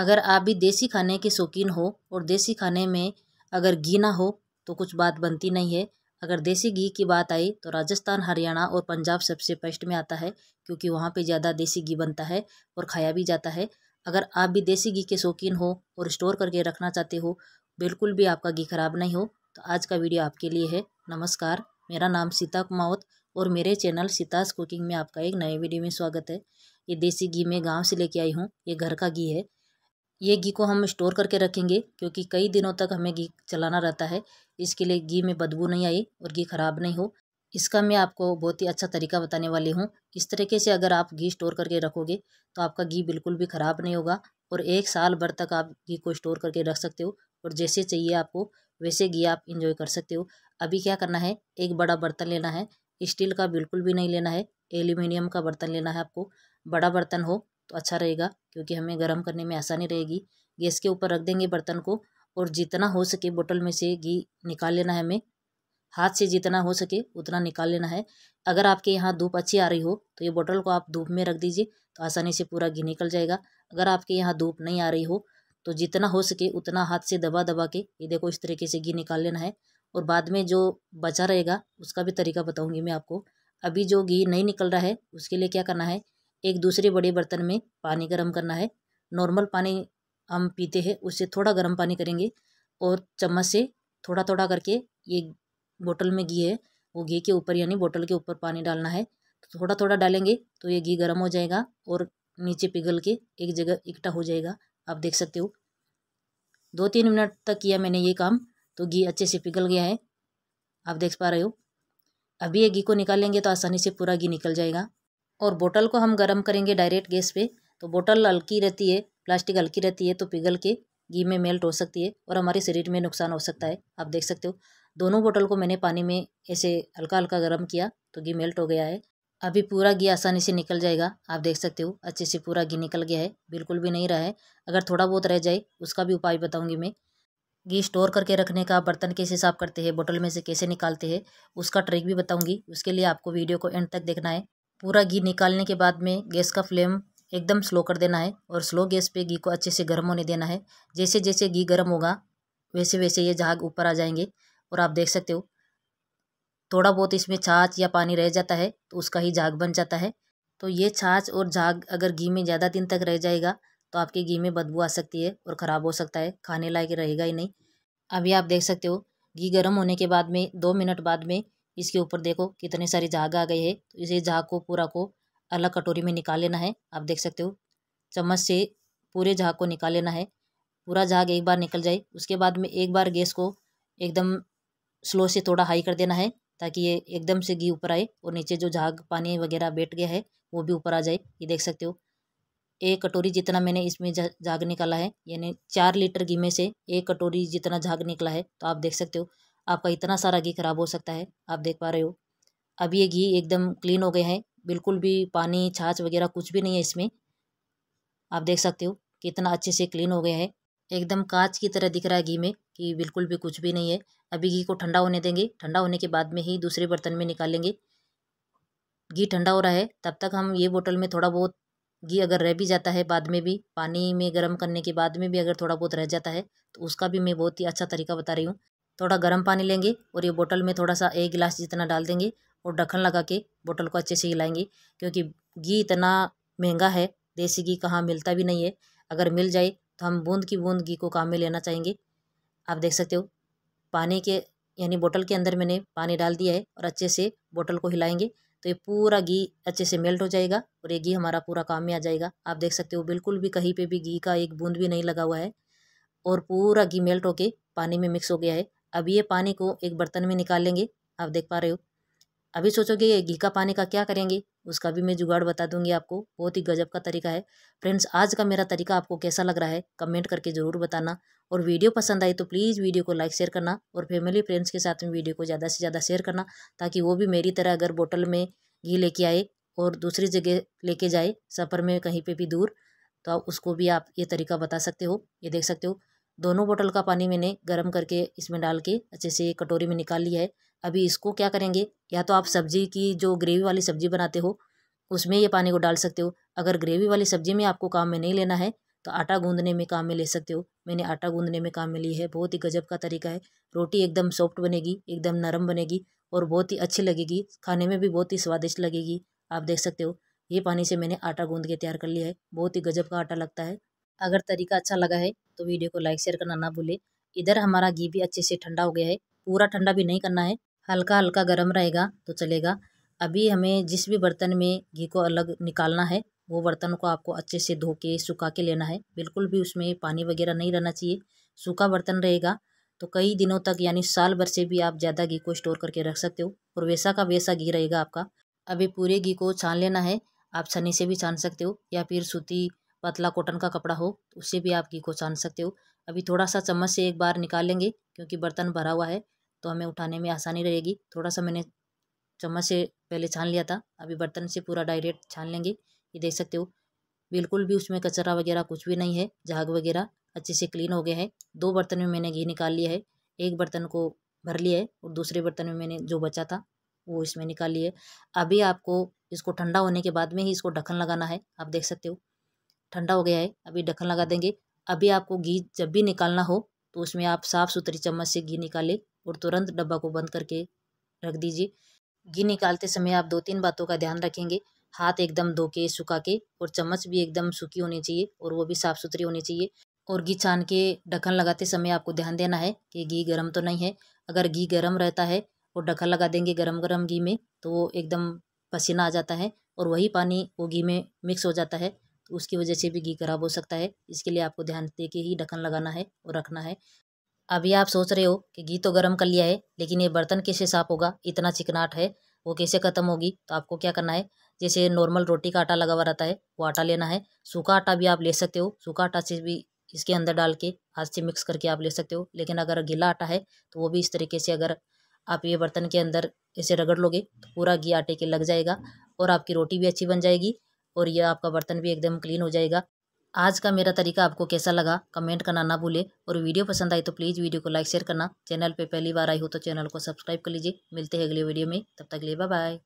अगर आप भी देसी खाने के शौकीन हो और देसी खाने में अगर घी ना हो तो कुछ बात बनती नहीं है अगर देसी घी की बात आई तो राजस्थान हरियाणा और पंजाब सबसे पेस्ट में आता है क्योंकि वहाँ पे ज़्यादा देसी घी बनता है और खाया भी जाता है अगर आप भी देसी घी के शौकीन हो और स्टोर करके रखना चाहते हो बिल्कुल भी आपका घी ख़राब नहीं हो तो आज का वीडियो आपके लिए है नमस्कार मेरा नाम सीता कुमावत और मेरे चैनल सीताज कुकिंग में आपका एक नए वीडियो में स्वागत है ये देसी घी मैं गाँव से लेके आई हूँ ये घर का घी है ये घी को हम स्टोर करके रखेंगे क्योंकि कई दिनों तक हमें घी चलाना रहता है इसके लिए घी में बदबू नहीं आई और घी ख़राब नहीं हो इसका मैं आपको बहुत ही अच्छा तरीका बताने वाली हूँ इस तरीके से अगर आप घी स्टोर करके रखोगे तो आपका घी बिल्कुल भी ख़राब नहीं होगा और एक साल भर तक आप घी को स्टोर करके रख सकते हो और जैसे चाहिए आपको वैसे घी आप इंजॉय कर सकते हो अभी क्या करना है एक बड़ा बर्तन लेना है स्टील का बिल्कुल भी नहीं लेना है एल्यूमिनियम का बर्तन लेना है आपको बड़ा बर्तन हो तो अच्छा रहेगा क्योंकि हमें गर्म करने में आसानी रहेगी गैस के ऊपर रख देंगे बर्तन को और जितना हो सके बोतल में से घी निकाल लेना है हमें हाथ से जितना हो सके उतना निकाल लेना है अगर आपके यहाँ धूप अच्छी आ रही हो तो ये बोतल को आप धूप में रख दीजिए तो आसानी से पूरा घी निकल जाएगा अगर आपके यहाँ धूप नहीं आ रही हो तो जितना हो सके उतना हाथ से दबा दबा के ये देखो इस तरीके से घी निकाल लेना है और बाद में जो बचा रहेगा उसका भी तरीका बताऊँगी मैं आपको अभी जो घी नहीं निकल रहा है उसके लिए क्या करना है एक दूसरे बड़े बर्तन में पानी गर्म करना है नॉर्मल पानी हम पीते हैं उससे थोड़ा गर्म पानी करेंगे और चम्मच से थोड़ा थोड़ा करके ये बोतल में घी है वो घी के ऊपर यानी बोतल के ऊपर पानी डालना है थोड़ा थोड़ा डालेंगे तो ये घी गर्म हो जाएगा और नीचे पिघल के एक जगह इकट्ठा हो जाएगा आप देख सकते हो दो तीन मिनट तक किया मैंने ये काम तो घी अच्छे से पिघल गया है आप देख पा रहे हो अभी ये घी को निकालेंगे तो आसानी से पूरा घी निकल जाएगा और बोतल को हम गर्म करेंगे डायरेक्ट गैस पे तो बोतल हल्की रहती है प्लास्टिक हल्की रहती है तो पिघल के घी में मेल्ट हो सकती है और हमारे शरीर में नुकसान हो सकता है आप देख सकते हो दोनों बोतल को मैंने पानी में ऐसे हल्का हल्का गर्म किया तो घी मेल्ट हो गया है अभी पूरा घी आसानी से निकल जाएगा आप देख सकते हो अच्छे से पूरा घी निकल गया है बिल्कुल भी नहीं रहा है अगर थोड़ा बहुत रह जाए उसका भी उपाय बताऊँगी मैं घी स्टोर करके रखने का बर्तन कैसे साफ करते हैं बोतल में से कैसे निकालते हैं उसका ट्रिक भी बताऊंगी उसके लिए आपको वीडियो को एंड तक देखना है पूरा घी निकालने के बाद में गैस का फ्लेम एकदम स्लो कर देना है और स्लो गैस पे घी को अच्छे से गर्म होने देना है जैसे जैसे घी गर्म होगा वैसे वैसे ये झाग ऊपर आ जाएंगे और आप देख सकते हो थोड़ा बहुत इसमें छाछ या पानी रह जाता है तो उसका ही झाग बन जाता है तो ये छाछ और झाग अगर घी में ज़्यादा दिन तक रह जाएगा तो आपके घी में बदबू आ सकती है और ख़राब हो सकता है खाने लायक रहेगा ही नहीं अभी आप देख सकते हो घी गर्म होने के बाद में दो मिनट बाद में इसके ऊपर देखो कितने सारी झाग आ गई है तो इसे झाग को पूरा को अलग कटोरी में निकाल लेना है आप देख सकते हो चम्मच से पूरे झाग को निकाल लेना है पूरा झाग एक बार निकल जाए उसके बाद में एक बार गैस को एकदम स्लो से थोड़ा हाई कर देना है ताकि ये एकदम से घी ऊपर आए और नीचे जो झाग पानी वगैरह बैठ गया है वो भी ऊपर आ जाए ये देख सकते हो एक कटोरी जितना मैंने इसमें झाग निकाला है यानी चार लीटर घी में से एक कटोरी जितना झाग निकला है तो आप देख सकते हो आपका इतना सारा घी ख़राब हो सकता है आप देख पा रहे हो अब ये घी एकदम क्लीन हो गए हैं बिल्कुल भी पानी छाछ वगैरह कुछ भी नहीं है इसमें आप देख सकते हो कितना अच्छे से क्लीन हो गया है एकदम कांच की तरह दिख रहा है घी में कि बिल्कुल भी कुछ भी नहीं है अभी घी को ठंडा होने देंगे ठंडा होने के बाद में ही दूसरे बर्तन में निकालेंगे घी ठंडा हो रहा है तब तक हम ये बोतल में थोड़ा बहुत घी अगर रह भी जाता है बाद में भी पानी में गर्म करने के बाद में भी अगर थोड़ा बहुत रह जाता है तो उसका भी मैं बहुत ही अच्छा तरीका बता रही हूँ थोड़ा गर्म पानी लेंगे और ये बोतल में थोड़ा सा एक गिलास जितना डाल देंगे और ढक्कन लगा के बोतल को अच्छे से हिलाएंगे क्योंकि घी इतना महंगा है देसी घी कहाँ मिलता भी नहीं है अगर मिल जाए तो हम बूंद की बूंद घी को काम में लेना चाहेंगे आप देख सकते हो पानी के यानी बोतल के अंदर मैंने पानी डाल दिया है और अच्छे से बोतल को हिलाएंगे तो ये पूरा घी अच्छे से मेल्ट हो जाएगा और ये घी हमारा पूरा काम में आ जाएगा आप देख सकते हो बिल्कुल भी कहीं पे भी घी का एक बूंद भी नहीं लगा हुआ है और पूरा घी मेल्ट होके पानी में मिक्स हो गया है अब ये पानी को एक बर्तन में निकाल लेंगे आप देख पा रहे हो अभी सोचोगे ये घी का पानी का क्या करेंगे उसका भी मैं जुगाड़ बता दूंगी आपको बहुत ही गजब का तरीका है फ्रेंड्स आज का मेरा तरीका आपको कैसा लग रहा है कमेंट करके ज़रूर बताना और वीडियो पसंद आई तो प्लीज़ वीडियो को लाइक शेयर करना और फैमिली फ्रेंड्स के साथ में वीडियो को ज़्यादा से ज़्यादा शेयर करना ताकि वो भी मेरी तरह अगर बोतल में घी लेके आए और दूसरी जगह लेके जाए सफ़र में कहीं पर भी दूर तो आप उसको भी आप ये तरीका बता सकते हो ये देख सकते हो दोनों बोतल का पानी मैंने गर्म करके इसमें डाल के अच्छे से कटोरी में निकाल लिया है अभी इसको क्या करेंगे या तो आप सब्जी की जो ग्रेवी वाली सब्जी बनाते हो उसमें ये पानी को डाल सकते हो अगर ग्रेवी वाली सब्जी में आपको काम में नहीं लेना है तो आटा गूंदने में काम में ले सकते हो मैंने आटा गूंदने में काम में ली है बहुत ही गजब का तरीका है रोटी एकदम सॉफ्ट बनेगी एकदम नरम बनेगी और बहुत ही अच्छी लगेगी खाने में भी बहुत ही स्वादिष्ट लगेगी आप देख सकते हो ये पानी से मैंने आटा गूंद के तैयार कर लिया है बहुत ही गजब का आटा लगता है अगर तरीका अच्छा लगा है तो वीडियो को लाइक शेयर करना ना भूले इधर हमारा घी भी अच्छे से ठंडा हो गया है पूरा ठंडा भी नहीं करना है हल्का हल्का गर्म रहेगा तो चलेगा अभी हमें जिस भी बर्तन में घी को अलग निकालना है वो बर्तन को आपको अच्छे से धो के सुखा के लेना है बिल्कुल भी उसमें पानी वगैरह नहीं रहना चाहिए सूखा बर्तन रहेगा तो कई दिनों तक यानी साल भर से भी आप ज़्यादा घी को स्टोर करके रख सकते हो और वैसा का वैसा घी रहेगा आपका अभी पूरे घी को छान लेना है आप छनी से भी छान सकते हो या फिर सूती पतला कॉटन का कपड़ा हो तो उससे भी आप घी को छान सकते हो अभी थोड़ा सा चम्मच से एक बार निकालेंगे क्योंकि बर्तन भरा हुआ है तो हमें उठाने में आसानी रहेगी थोड़ा सा मैंने चम्मच से पहले छान लिया था अभी बर्तन से पूरा डायरेक्ट छान लेंगे ये देख सकते हो बिल्कुल भी उसमें कचरा वगैरह कुछ भी नहीं है झाग वगैरह अच्छे से क्लीन हो गया है दो बर्तन में मैंने घी निकाल लिया है एक बर्तन को भर लिया है और दूसरे बर्तन में मैंने जो बचा था वो इसमें निकाल लिया है अभी आपको इसको ठंडा होने के बाद में ही इसको ढक्कन लगाना है आप देख सकते हो ठंडा हो गया है अभी ढक्कन लगा देंगे अभी आपको घी जब भी निकालना हो तो उसमें आप साफ़ सुथरी चम्मच से घी निकालें और तुरंत डब्बा को बंद करके रख दीजिए घी निकालते समय आप दो तीन बातों का ध्यान रखेंगे हाथ एकदम धो के सुखा के और चम्मच भी एकदम सूखी होनी चाहिए और वो भी साफ़ सुथरी होनी चाहिए और घी छान के ढक्कन लगाते समय आपको ध्यान देना है कि घी गर्म तो नहीं है अगर घी गर्म रहता है और ढक्कन लगा देंगे गर्म गर्म घी में तो वो एकदम पसीना आ जाता है और वही पानी वो घी में मिक्स हो जाता है तो उसकी वजह से भी घी खराब हो सकता है इसके लिए आपको ध्यान दे के ही ढक्कन लगाना है और रखना है अभी आप सोच रहे हो कि घी तो गर्म कर लिया है लेकिन ये बर्तन कैसे साफ होगा इतना चिकनाट है वो कैसे ख़त्म होगी तो आपको क्या करना है जैसे नॉर्मल रोटी का आटा लगा हुआ रहता है वो आटा लेना है सूखा आटा भी आप ले सकते हो सूखा आटा से भी इसके अंदर डाल के हाथ से मिक्स करके आप ले सकते हो लेकिन अगर गीला आटा है तो वो भी इस तरीके से अगर आप ये बर्तन के अंदर ऐसे रगड़ लोगे तो पूरा घी आटे के लग जाएगा और आपकी रोटी भी अच्छी बन जाएगी और यह आपका बर्तन भी एकदम क्लीन हो जाएगा आज का मेरा तरीका आपको कैसा लगा कमेंट करना ना भूले और वीडियो पसंद आई तो प्लीज़ वीडियो को लाइक शेयर करना चैनल पे पहली बार आई हो तो चैनल को सब्सक्राइब कर लीजिए मिलते हैं अगले वीडियो में तब तक लिए बाय